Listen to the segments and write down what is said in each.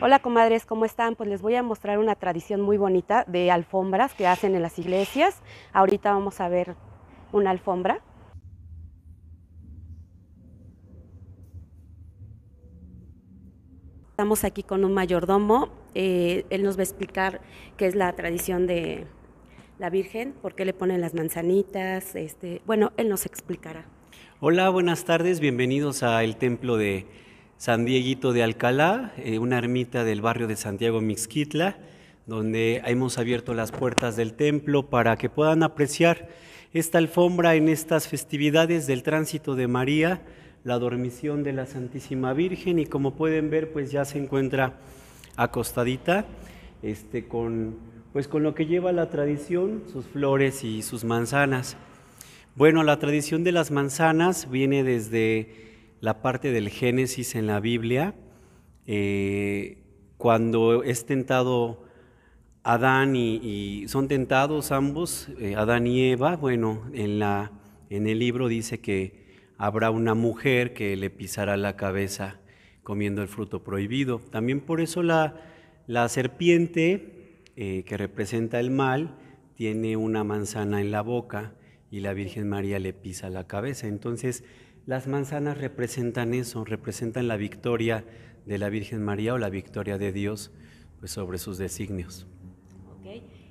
Hola comadres, ¿cómo están? Pues les voy a mostrar una tradición muy bonita de alfombras que hacen en las iglesias. Ahorita vamos a ver una alfombra. Estamos aquí con un mayordomo. Eh, él nos va a explicar qué es la tradición de la Virgen, por qué le ponen las manzanitas. Este, bueno, él nos explicará. Hola, buenas tardes. Bienvenidos a el Templo de San Dieguito de Alcalá, eh, una ermita del barrio de Santiago Mixquitla, donde hemos abierto las puertas del templo para que puedan apreciar esta alfombra en estas festividades del tránsito de María, la dormición de la Santísima Virgen y como pueden ver pues ya se encuentra acostadita este, con, pues, con lo que lleva la tradición, sus flores y sus manzanas. Bueno, la tradición de las manzanas viene desde la parte del Génesis en la Biblia, eh, cuando es tentado Adán y, son tentados ambos, eh, Adán y Eva, bueno, en, la, en el libro dice que habrá una mujer que le pisará la cabeza comiendo el fruto prohibido. También por eso la, la serpiente, eh, que representa el mal, tiene una manzana en la boca y la Virgen María le pisa la cabeza. Entonces, las manzanas representan eso, representan la victoria de la Virgen María o la victoria de Dios pues, sobre sus designios.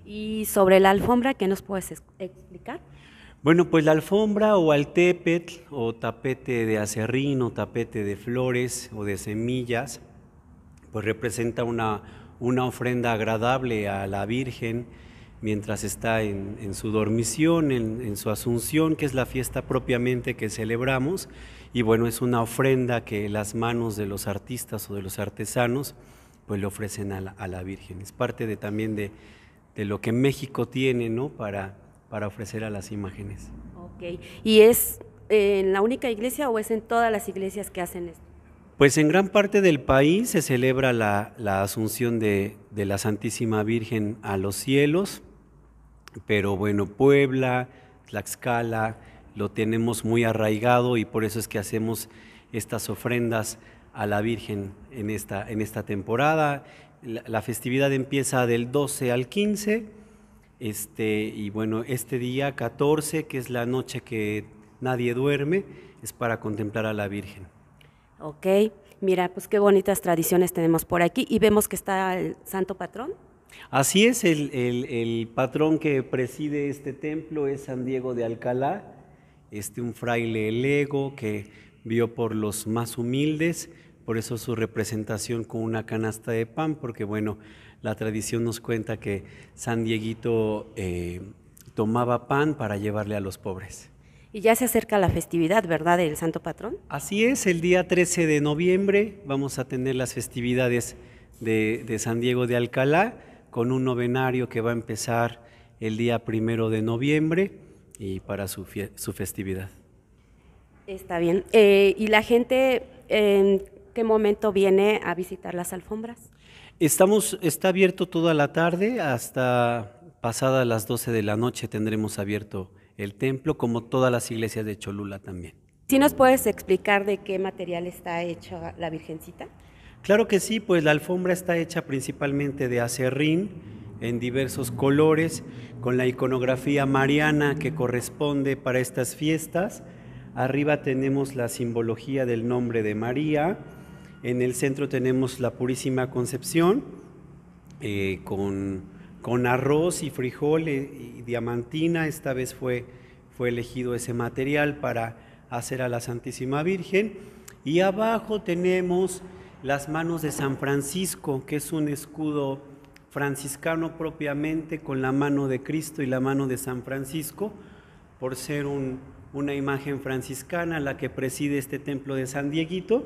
Y sobre la alfombra, ¿qué nos puedes explicar? Bueno, pues la alfombra o altepet o tapete de acerrín o tapete de flores o de semillas, pues representa una ofrenda agradable a la Virgen mientras está en, su dormición, en, su asunción, que es la fiesta propiamente que celebramos. Y bueno, es una ofrenda que las manos de los artistas o de los artesanos pues le ofrecen a la, Virgen. Es parte de, también de, lo que México tiene para, para ofrecer a las imágenes. ¿y es en la única iglesia o es en todas las iglesias que hacen esto? Pues en gran parte del país se celebra la, asunción de la Santísima Virgen a los cielos, pero bueno, Puebla, Tlaxcala, lo tenemos muy arraigado y por eso es que hacemos estas ofrendas a la Virgen en esta, temporada. La, festividad empieza del 12 al 15, este, y bueno, este día 14, que es la noche que nadie duerme, es para contemplar a la Virgen. Ok, mira, pues qué bonitas tradiciones tenemos por aquí y vemos que está el Santo Patrón. Así es, el, patrón que preside este templo es San Diego de Alcalá, este, un fraile lego que vio por los más humildes, por eso su representación con una canasta de pan, porque bueno, la tradición nos cuenta que San Dieguito eh, tomaba pan para llevarle a los pobres. Y ya se acerca la festividad, ¿verdad?, del Santo Patrón. Así es, el día 13 de noviembre vamos a tener las festividades de San Diego de Alcalá con un novenario que va a empezar el día primero de noviembre y para su, festividad. Está bien. Eh, ¿Y la gente en qué momento viene a visitar las alfombras? Estamos, está abierto toda la tarde, hasta pasadas las 12 de la noche tendremos abierto el templo, como todas las iglesias de Cholula también. ¿Sí nos puedes explicar de qué material está hecha la Virgencita? Claro que sí, pues la alfombra está hecha principalmente de acerrín en diversos colores, con la iconografía mariana que corresponde para estas fiestas. Arriba tenemos la simbología del nombre de María, en el centro tenemos la Purísima Concepción, eh, con, con, arroz y frijol eh, y diamantina, esta vez fue, fue elegido ese material para hacer a la Santísima Virgen. Y abajo tenemos las manos de San Francisco, que es un escudo franciscano propiamente con la mano de Cristo y la mano de San Francisco, por ser una imagen franciscana la que preside este templo de San Dieguito,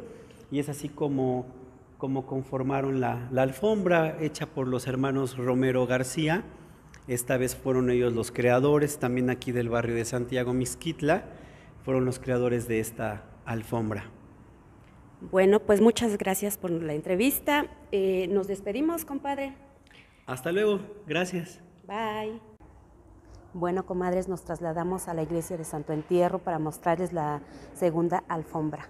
y es así como, como conformaron la, alfombra hecha por los hermanos Romero García, esta vez fueron ellos los creadores, también aquí del barrio de Santiago mizquitla fueron los creadores de esta alfombra. Bueno, pues muchas gracias por la entrevista. Eh, nos despedimos, compadre. Hasta luego, gracias. Bye. Bueno, comadres, nos trasladamos a la iglesia de Santo Entierro para mostrarles la segunda alfombra.